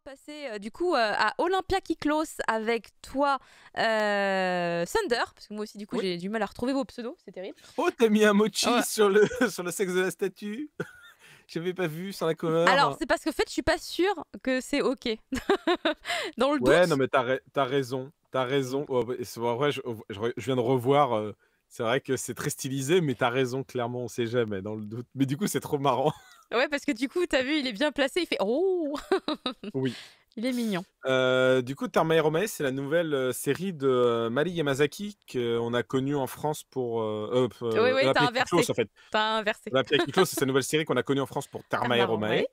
passer euh, du coup euh, à Olympia Kiklos avec toi, Thunder, euh, parce que moi aussi du coup j'ai du mal à retrouver vos pseudos, c'est terrible. Oh, t'as mis un mochi ah sur, le, sur le sexe de la statue J'avais pas vu sur la couleur. Alors, c'est parce que en fait, je suis pas sûr que c'est OK. Dans le doute. Ouais, non, mais t'as, as raison. T'as raison. ouais, oh, bah, je, oh, je, je, viens de revoir. c'est vrai que c'est très stylisé, mais t'as raison, clairement, on sait jamais. Dans le doute. Mais du coup, c'est trop marrant. Ouais, parce que du coup, tu as vu, il est bien placé, il fait Oh Oui. Il est mignon. Euh, du coup, et Romae, c'est la nouvelle euh, série de euh, Mari Yamazaki qu'on a connue en France pour. oui, oui, t'as inversé. en fait. inversé. c'est sa nouvelle série qu'on a connue en France pour et Romae.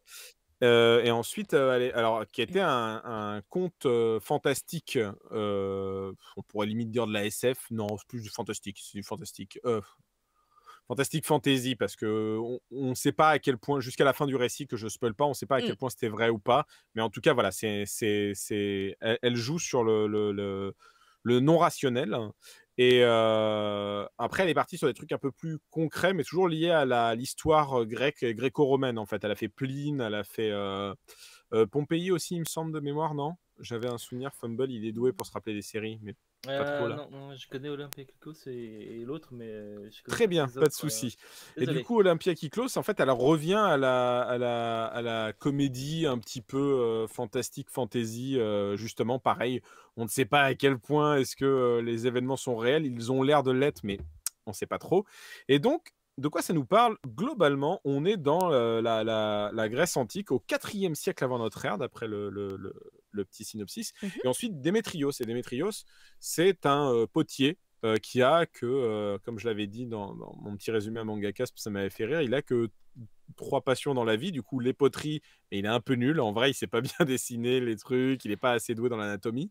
et ensuite, alors, qui était un, un conte fantastique, on pourrait limite dire de la SF, non, c'est plus du fantastique, c'est du fantastique, Fantastic Fantasy parce que on ne sait pas à quel point jusqu'à la fin du récit que je spoil pas, on ne sait pas à mmh. quel point c'était vrai ou pas, mais en tout cas voilà, c'est c'est elle, joue sur le, le, non rationnel et après, elle est partie sur des trucs un peu plus concrets, mais toujours liés à l'histoire grecque et gréco-romaine, en fait. Elle a fait Pline, elle a fait Pompéi aussi, il me semble, de mémoire, non J'avais un souvenir, Fumble, il est doué pour se rappeler des séries, mais euh, non, je connais Olympia Kiklos et, l'autre, mais euh, je connais Très bien, pas de euh, souci. Et du coup, Olympia Kiklos, en fait, elle revient à la, à la, à la comédie un petit peu fantastique, fantasy, justement, pareil. On ne sait pas à quel point est-ce que les événements sont réels. Ils ont l'air de l'être, mais on ne sait pas trop. Et donc, de quoi ça nous parle Globalement, on est dans la, la, Grèce antique, au 4e siècle avant notre ère, d'après le le petit synopsis. Mhm. Et ensuite, Démétrios. Et Démétrios, c'est un euh, potier euh, qui a que, euh, comme je l'avais dit dans, mon petit résumé à Manga ça m'avait fait rire, il a que trois passions dans la vie, du coup les poteries, il est un peu nul, en vrai il sait pas bien dessiner les trucs, il n'est pas assez doué dans l'anatomie,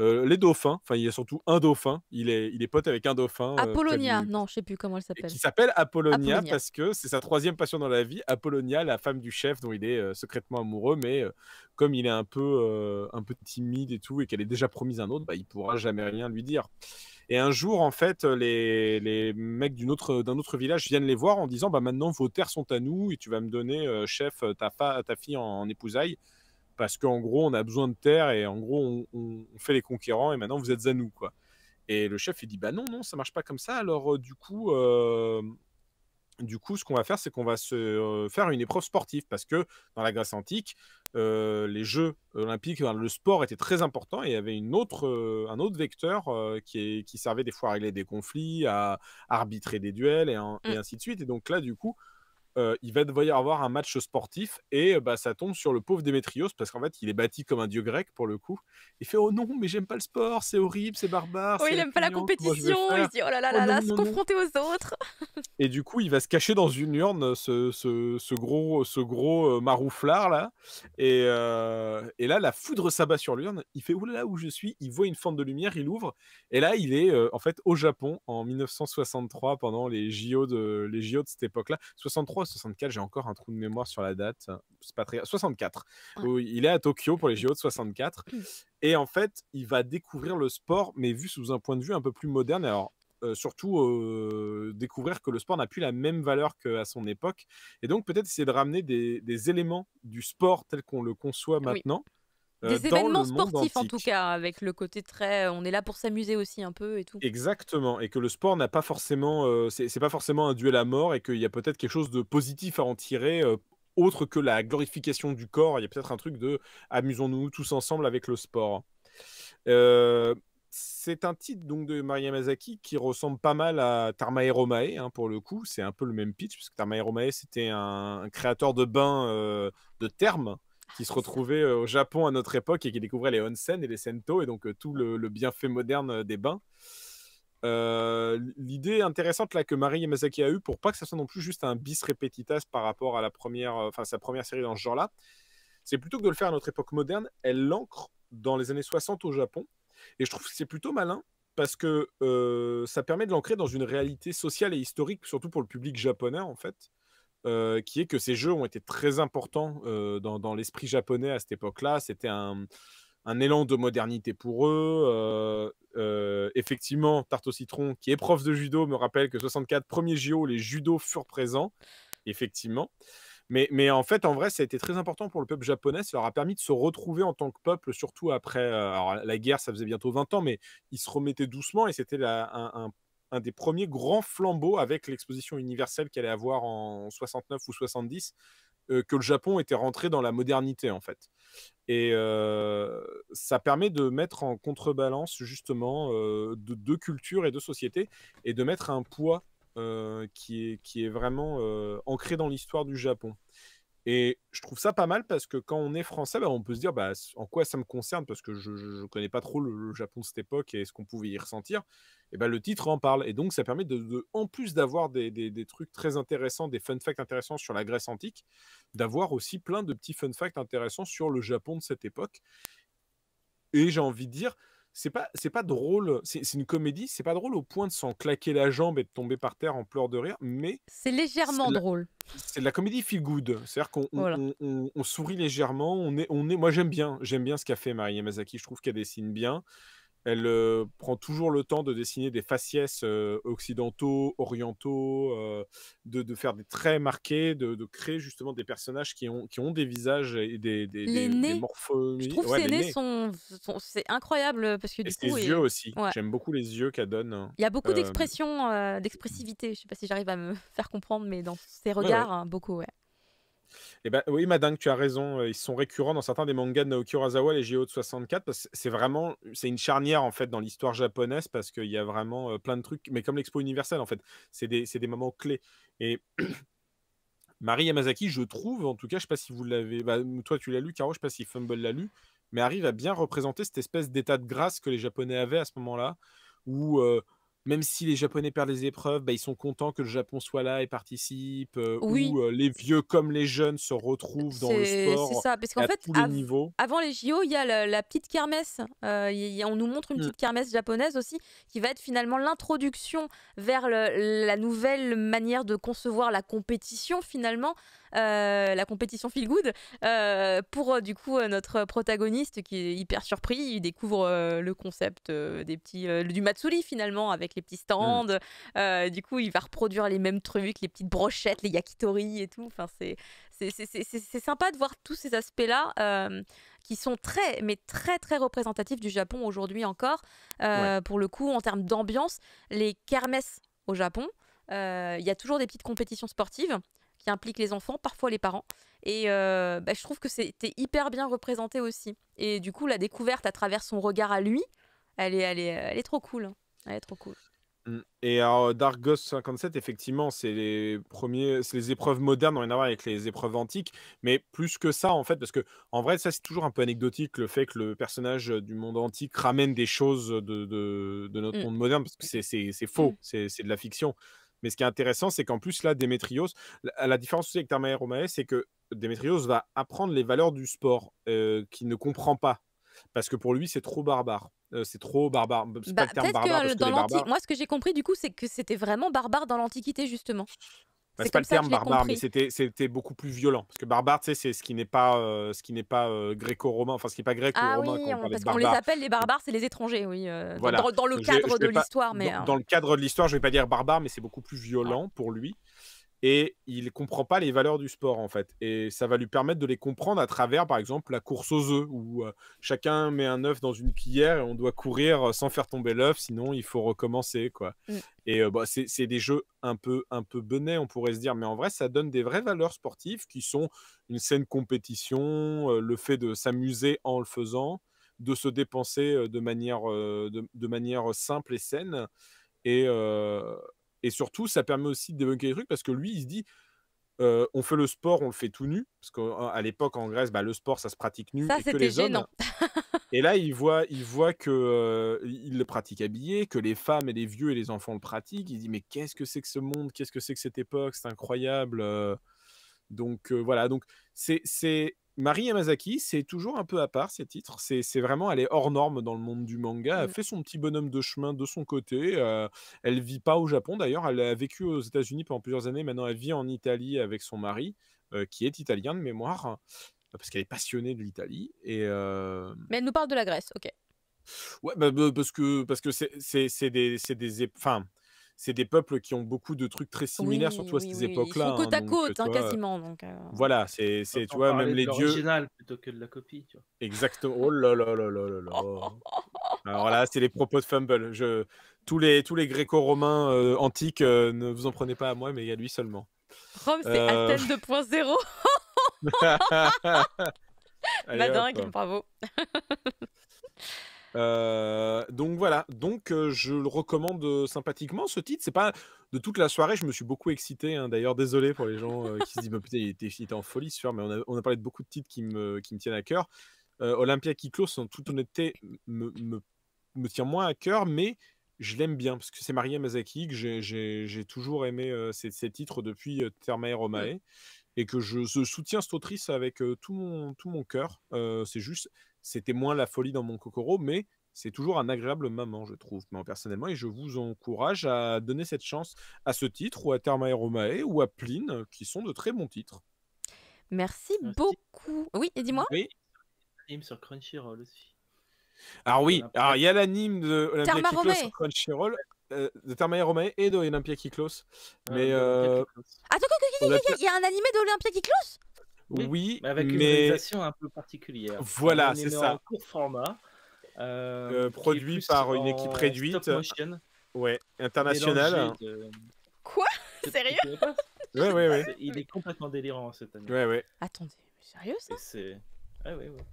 euh, les dauphins, enfin il y a surtout un dauphin, il est, il est pote avec un dauphin. Euh, Apollonia, non, je sais plus comment elle s'appelle. Qui s'appelle Apollonia, parce que c'est sa troisième passion dans la vie, Apollonia, la femme du chef dont il est euh, secrètement amoureux, mais comme il est un peu, un peu timide et tout, et qu'elle est déjà promise à un autre, bah, il pourra jamais rien lui dire. Et un jour, en fait, les, mecs d'un autre, autre village viennent les voir en disant, bah maintenant vos terres sont à nous et tu vas me donner, chef, ta, ta fille en épousaille parce qu'en gros, on a besoin de terre et en gros, on, fait les conquérants et maintenant vous êtes à nous, quoi. Et le chef, il dit, bah non, non, ça marche pas comme ça. Alors, euh, du coup, euh, du coup, ce qu'on va faire, c'est qu'on va se euh, faire une épreuve sportive parce que dans la Grèce antique, les Jeux olympiques, le sport était très important et il y avait une autre, un autre vecteur qui, est, qui, servait des fois à régler des conflits, à arbitrer des duels et mm. ainsi de suite. Et donc là, du coup, euh, il va devoir avoir un match sportif et euh, bah, ça tombe sur le pauvre Démétrios parce qu'en fait il est bâti comme un dieu grec pour le coup. Il fait oh non mais j'aime pas le sport, c'est horrible, c'est barbare. il aime pas la compétition, il se dit oh là là oh là se confronter aux autres. et du coup il va se cacher dans une urne ce, ce, gros ce gros euh, marouflard là et, et, là la foudre s'abat sur l'urne. Il fait oh là là où je suis, il voit une fente de lumière, il ouvre et là il est en fait au Japon en 1963 pendant les JO de les JO de cette époque là 63 64, j'ai encore un trou de mémoire sur la date. C'est pas très... 64. il est à Tokyo pour les JO de 64. Et en fait, il va découvrir le sport, mais vu sous un point de vue un peu plus moderne. Alors, euh, surtout euh, découvrir que le sport n'a plus la même valeur qu'à son époque. Et donc, peut-être essayer de ramener des, éléments du sport tel qu'on le conçoit maintenant. Euh, Des événements sportifs en tout cas, avec le côté très, on est là pour s'amuser aussi un peu et tout. Exactement, et que le sport n'a pas forcément, euh, c'est pas forcément un duel à mort, et qu'il y a peut-être quelque chose de positif à en tirer euh, autre que la glorification du corps. Il y a peut-être un truc de amusons-nous tous ensemble avec le sport. c'est un titre donc de Maria qui ressemble pas mal à Tarmae Romae hein, pour le coup. C'est un peu le même pitch puisque Tarmae Romae c'était un, créateur de bains de thermes qui se retrouvait euh, au Japon à notre époque et qui découvrait les onsen et les sento et donc euh, tout le, bienfait moderne euh, des bains. l'idée intéressante là que Marie Yamazaki a eue pour pas que ça soit non plus juste un bis repetitas par rapport à la première, enfin sa première série dans ce genre-là, c'est plutôt que de le faire à notre époque moderne, elle l'ancre dans les années 60 au Japon. Et je trouve que c'est plutôt malin parce que ça permet de l'ancrer dans une réalité sociale et historique, surtout pour le public japonais en fait. Euh, qui est que ces jeux ont été très importants euh, dans, l'esprit japonais à cette époque-là. C'était un, élan de modernité pour eux. Euh, effectivement, Tarte au citron, qui est prof de judo, me rappelle que 64 premiers JO, les judo furent présents. Effectivement. Mais, en fait, en vrai, ça a été très important pour le peuple japonais. Ça leur a permis de se retrouver en tant que peuple, surtout après alors, la guerre, ça faisait bientôt 20 ans, mais ils se remettaient doucement et c'était un, un, un des premiers grands flambeaux avec l'exposition universelle qu'elle allait avoir en 69 ou 70, euh, que le Japon était rentré dans la modernité en fait. Et euh, ça permet de mettre en contrebalance justement euh, de deux cultures et deux sociétés et de mettre un poids qui, est, qui est vraiment ancré dans l'histoire du Japon. Et je trouve ça pas mal parce que quand on est français, bah, on peut se dire bah, en quoi ça me concerne parce que je ne connais pas trop le, Japon de cette époque et ce qu'on pouvait y ressentir. Et bien, bah, le titre en parle. Et donc, ça permet de, en plus d'avoir des, des, trucs très intéressants, des fun facts intéressants sur la Grèce antique, d'avoir aussi plein de petits fun facts intéressants sur le Japon de cette époque. Et j'ai envie de dire, c'est pas c'est pas drôle. C'est une comédie, c'est pas drôle au point de s'en claquer la jambe et de tomber par terre en pleurs de rire, mais c'est légèrement drôle. C'est de la comédie feel good, c'est-à-dire qu'on on, sourit légèrement, on est on est. Moi j'aime bien, j'aime bien ce qu'a fait Marie Yamazaki. Je trouve qu'elle dessine bien. Elle euh, prend toujours le temps de dessiner des faciès euh, occidentaux, orientaux, euh, de, faire des traits marqués, de, créer justement des personnages qui ont, qui ont des visages et des, des, des, Je trouve ses nez, Sont, c'est incroyable parce que et coup, yeux aussi. J'aime beaucoup les yeux qu'elle donne. Hein. Il y a beaucoup d'expressions, d'expressivité. Je sais pas si j'arrive à me faire comprendre, mais dans ses regards, hein, beaucoup. Ouais. Eh ben, oui, madame tu as raison. Ils sont récurrents dans certains des mangas de Naoki Urasawa, les JO de 64, parce c'est vraiment c'est une charnière en fait dans l'histoire japonaise parce qu'il y a vraiment plein de trucs, mais comme l'expo universelle en fait, c'est des, moments clés. Et Marie Yamazaki, je trouve, en tout cas, je sais pas si vous l'avez, bah, toi tu l'as lu, Caro, je sais pas si Fumble l'a lu, mais arrive à bien représenter cette espèce d'état de grâce que les Japonais avaient à ce moment-là, où même si les Japonais perdent les épreuves, bah, ils sont contents que le Japon soit là et participe, oui. ou les vieux comme les jeunes se retrouvent dans le sport. C'est ça, parce qu'en fait, niveaux. avant les JO, il y a la, petite kermesse. on nous montre une mmh. petite kermesse japonaise aussi, qui va être finalement l'introduction vers la nouvelle manière de concevoir la compétition finalement. la compétition feel good pour du coup notre protagoniste qui est hyper surpris il découvre le concept des petits du matsuri finalement avec les petits stands. Euh, du coup, il va reproduire les mêmes trucs, les petites brochettes, les yakitori et tout. Enfin, c'est sympa de voir tous ces aspects-là euh, qui sont très, mais très, très représentatifs du Japon aujourd'hui encore. Euh, pour le coup, en termes d'ambiance, les kermesses au Japon, il y a toujours des petites compétitions sportives qui impliquent les enfants, parfois les parents. Et bah, je trouve que c'était hyper bien représenté aussi. Et du coup, la découverte à travers son regard à lui, elle est, elle est, elle est trop cool est trop cool. Mmh. Et alors, Dark Ghost 57, effectivement, c'est les premiers, les épreuves modernes, on rien à voir avec les épreuves antiques, mais plus que ça, en fait, parce que en vrai, ça c'est toujours un peu anecdotique le fait que le personnage euh, du monde antique ramène des choses de, notre mmh. monde moderne, parce que c'est faux, mmh. c'est de la fiction. Mais ce qui est intéressant, c'est qu'en plus, là, Démétrios, la, la différence aussi avec Tamae Romae, c'est que Démétrios va apprendre les valeurs du sport euh, qu'il ne comprend pas parce que pour lui, c'est trop barbare. Euh, c'est trop barbare. moi, ce que j'ai compris du coup, c'est que c'était vraiment barbare dans l'Antiquité justement. Bah, c'est pas le terme barbare, mais c'était beaucoup plus violent. Parce que barbare, tu sais, c'est ce qui n'est pas, euh, ce qui n'est pas euh, gréco-romain, enfin ce qui n'est pas ah ou romain oui, on, parce qu'on les appelle les barbares, c'est les étrangers, oui. dans, le cadre de l'histoire, mais hein. dans, le cadre de l'histoire, je vais pas dire barbare, mais c'est beaucoup plus violent pour lui et il comprend pas les valeurs du sport en fait. Et ça va lui permettre de les comprendre à travers, par exemple, la course aux œufs où euh, chacun met un œuf dans une cuillère et on doit courir euh, sans faire tomber l'œuf, sinon il faut recommencer quoi. Mm. Et euh, bah, c'est des jeux un peu un peu benets, on pourrait se dire, mais en vrai ça donne des vraies valeurs sportives qui sont une saine compétition, le fait de s'amuser en le faisant, de se dépenser de manière de manière simple et saine et et surtout, ça permet aussi de débunker des trucs parce que lui, il se dit euh, on fait le sport, on le fait tout nu. Parce qu'à l'époque, en Grèce, bah, le sport, ça se pratique nu. Ça, c'était gênant. Hommes, et là, il voit, il voit que euh, il le pratique habillé, que les femmes et les vieux et les enfants le pratiquent. Il dit Mais qu'est-ce que c'est que ce monde Qu'est-ce que c'est que cette époque C'est incroyable. Euh. donc, voilà. Donc, c'est Marie Yamazaki, c'est toujours un peu à part ces titres. C'est vraiment, elle est hors norme dans le monde du manga. Elle mmh. fait son petit bonhomme de chemin de son côté. Euh, elle vit pas au Japon d'ailleurs. Elle a vécu aux États-Unis pendant plusieurs années. Maintenant, elle vit en Italie avec son mari, euh, qui est italien de mémoire, hein, parce qu'elle est passionnée de l'Italie. Euh, Mais elle nous parle de la Grèce, ok. Ouais, bah, bah, parce que parce que c'est des, des, enfin, c'est des peuples qui ont beaucoup de trucs très similaires, surtout à ces époques-là. Hein, côte à côte, hein, quasiment. Euh, voilà, c'est, tu vois, même les dieux. plutôt que de la copie. Tu vois. Exactement. Oh là là là là là là. Alors là, c'est les propos de Fumble. Je... Tous les, tous les gréco-romains euh, antiques, euh, ne vous en prenez pas à moi, mais à lui seulement. Rome, c'est Athènes 2.0. dingue, bah, bravo. Euh, donc voilà, donc euh, je le recommande euh, sympathiquement ce titre. C'est pas de toute la soirée, je me suis beaucoup excité. Hein. D'ailleurs, désolé pour les gens qui se disent putain, il était, en folie ce soir, mais on a, parlé de beaucoup de titres qui me, qui me tiennent à cœur. Olympia qui close, en toute honnêteté, me, me, tient moins à cœur, mais je l'aime bien parce que c'est Maria mazaki que j'ai- toujours aimé ces titres depuis euh, Romae et que je, soutiens cette autrice avec tout mon, tout mon cœur. c'est juste, c'était moins la folie dans mon Kokoro, mais c'est toujours un agréable moment, je trouve, moi, personnellement. Et je vous encourage à donner cette chance à ce titre, ou à Thermae Romae, ou à Pline, qui sont de très bons titres. Merci, beaucoup. Oui, et dis-moi Oui. Sur Crunchyroll aussi. Ah alors oui, il y a l'anime de Olympia Kiklos euh, de Thermae Romae et d'Olympia Kiklos. Euh, mais. Euh, Attends, il y a un animé d'Olympia Kiklos oui, mais avec une organisation un peu particulière. Voilà, c'est ça. Un court format. Euh, euh, produit par une équipe réduite. Ouais, internationale. Quoi Sérieux Ouais, ouais, ouais. Il est complètement délirant cette année. Ouais, ouais. Attendez, sérieux ça C'est. oui, ouais, ouais.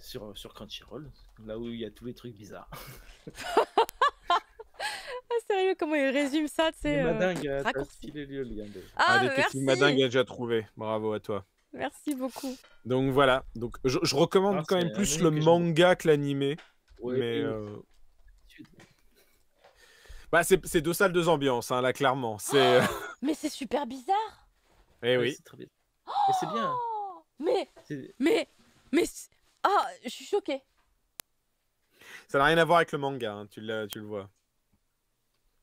Sur, sur Crunchyroll, là où il y a tous les trucs bizarres. Ah sérieux, comment il résume ça, tu sais. lieux Madingue, a ah, ah, merci. Madingue a déjà trouvé. Bravo à toi. Merci beaucoup. Donc voilà. Donc je, recommande ah, quand même plus le manga que l'animé. mais euh... bah c'est deux salles, deux ambiances hein, là clairement. C'est. Oh, euh, mais c'est super bizarre. Eh oui. Mais c'est bien. Oh, mais mais mais ah je suis choquée. Ça n'a rien à voir avec le manga. Hein, tu le tu le vois.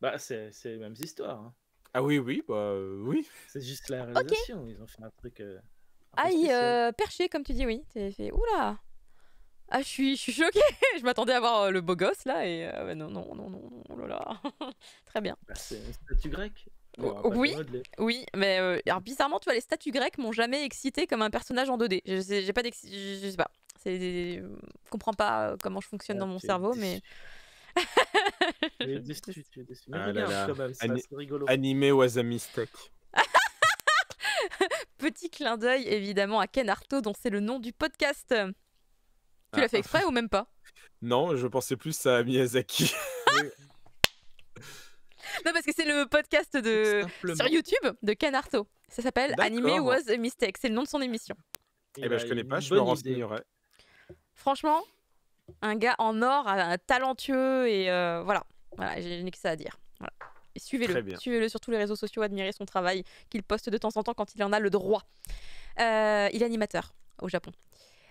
Bah c'est les mêmes histoires. Hein. Ah oui oui bah euh, oui. C'est juste la réalisation. Ils ont fait un truc. Euh, Aïe, euh, perché, comme tu dis, oui. T'es fait, oula Ah, je suis, je suis choquée Je m'attendais à voir euh, le beau gosse, là, et euh, non, non, non, non, oh là Très bien. Bah, c'est une statut grec oui, oui, mais alors bizarrement, tu vois, les statues grecques m'ont jamais excité comme un personnage en 2D. Je sais, j'ai pas je, je sais pas. Je comprends pas comment je fonctionne dans mon cerveau, mais. c'est rigolo. Animé was a mistake. Petit clin d'œil évidemment à Ken Arto dont c'est le nom du podcast. Tu l'as ah. fait exprès ou même pas Non, je pensais plus à Miyazaki. non, parce que c'est le podcast de... sur YouTube de Ken Arto. Ça s'appelle Anime Was a Mistake. C'est le nom de son émission. Eh ben, je connais pas, eh ben, je me renseignerai. Franchement, un gars en or, talentueux et euh, voilà. Voilà, j'ai que ça à dire. Voilà. Suivez-le. le sur tous les réseaux sociaux, admirez son travail qu'il poste de temps en temps quand il en a le droit. Euh, il est animateur au Japon.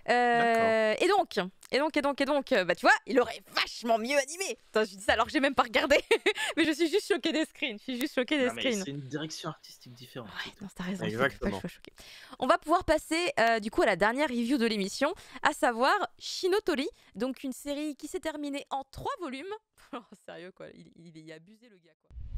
Euh, et donc, et donc, et donc, et donc, euh, bah tu vois, il aurait vachement mieux animé. je dis ça alors que j'ai même pas regardé, mais je suis juste choquée des screens. Je suis juste des C'est une direction artistique différente. non, raison. On va pouvoir passer du coup à la dernière review de l'émission, à savoir Shinotori, donc une série qui s'est terminée en trois volumes. Oh, sérieux quoi, il, il a abusé le gars quoi.